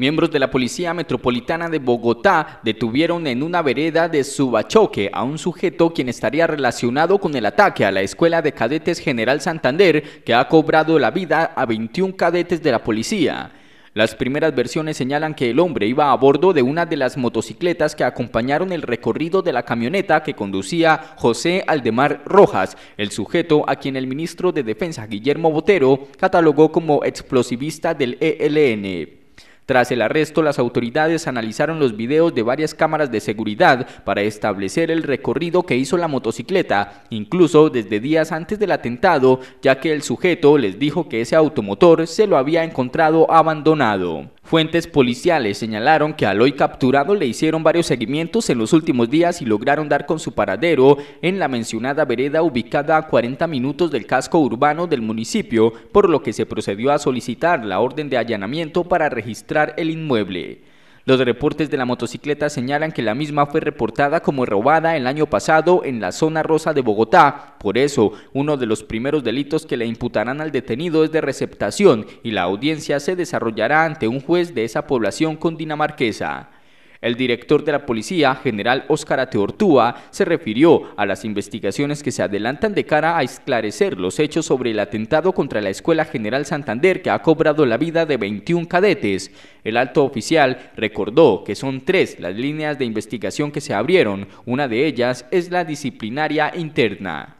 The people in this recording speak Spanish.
Miembros de la Policía Metropolitana de Bogotá detuvieron en una vereda de Subachoque a un sujeto quien estaría relacionado con el ataque a la Escuela de Cadetes General Santander que ha cobrado la vida a 21 cadetes de la policía. Las primeras versiones señalan que el hombre iba a bordo de una de las motocicletas que acompañaron el recorrido de la camioneta que conducía José Aldemar Rojas, el sujeto a quien el ministro de Defensa Guillermo Botero catalogó como explosivista del ELN. Tras el arresto, las autoridades analizaron los videos de varias cámaras de seguridad para establecer el recorrido que hizo la motocicleta, incluso desde días antes del atentado, ya que el sujeto les dijo que ese automotor se lo había encontrado abandonado. Fuentes policiales señalaron que al hoy capturado le hicieron varios seguimientos en los últimos días y lograron dar con su paradero en la mencionada vereda ubicada a 40 minutos del casco urbano del municipio, por lo que se procedió a solicitar la orden de allanamiento para registrar el inmueble. Los reportes de la motocicleta señalan que la misma fue reportada como robada el año pasado en la zona rosa de Bogotá. Por eso, uno de los primeros delitos que le imputarán al detenido es de receptación y la audiencia se desarrollará ante un juez de esa población condinamarquesa. El director de la policía, general Óscar Ateortúa, se refirió a las investigaciones que se adelantan de cara a esclarecer los hechos sobre el atentado contra la Escuela General Santander que ha cobrado la vida de 21 cadetes. El alto oficial recordó que son tres las líneas de investigación que se abrieron, una de ellas es la disciplinaria interna.